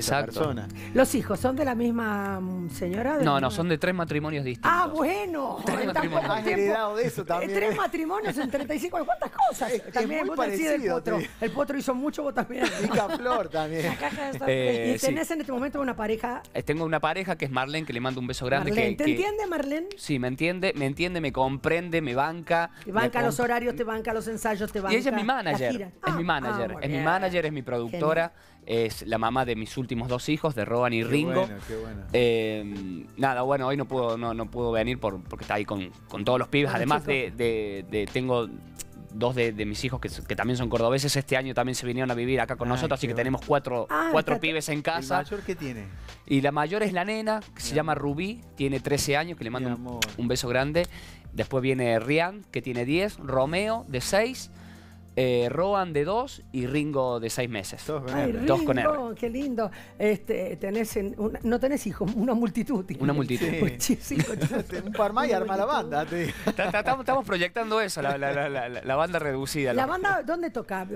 Exacto. ¿Los hijos son de la misma señora? no, no, son de tres matrimonios distintos. Ah, bueno. Tres matrimonios. de eso también. Eh, tres ¿eh? matrimonios en 35 años. ¿Cuántas cosas? también muy parecido, el potro. El potro hizo mucho, vos también. Y flor también. Eh, y tenés en este momento una pareja. Tengo una pareja que es Marlene, que le mando un beso grande. ¿Te entiende, Marlene? Sí, me entiende, me entiende, me comprende, me banca. Te banca los horarios, te banca los ensayos, te banca. Y ella es mi manager. Es, mi ah, manager. Ah, es mi manager. es mi productora, es la mamá de mis últimos últimos dos hijos de Roban y Ringo. Eh, nada, bueno, hoy no puedo no, no puedo venir por, porque está ahí con, con todos los pibes. Además de, tengo dos de, mis hijos que, también son cordobeses. Este año también se vinieron a vivir acá con nosotros, así que tenemos cuatro, ah, cuatro pibes en casa. ¿El mayor qué tiene? Y la mayor es la nena, que se llama Rubí, tiene 13 años, que le mando un, un beso grande. Después viene Rian, que tiene 10, Romeo, de 6 eh, de dos y Ringo de seis meses. Dos con, él. Dos qué lindo. Este, tenés no tenés hijos, una multitud. Una multitud. Sí. un par más y arma la banda. Estamos proyectando eso, la, banda reducida. ¿La banda dónde toca?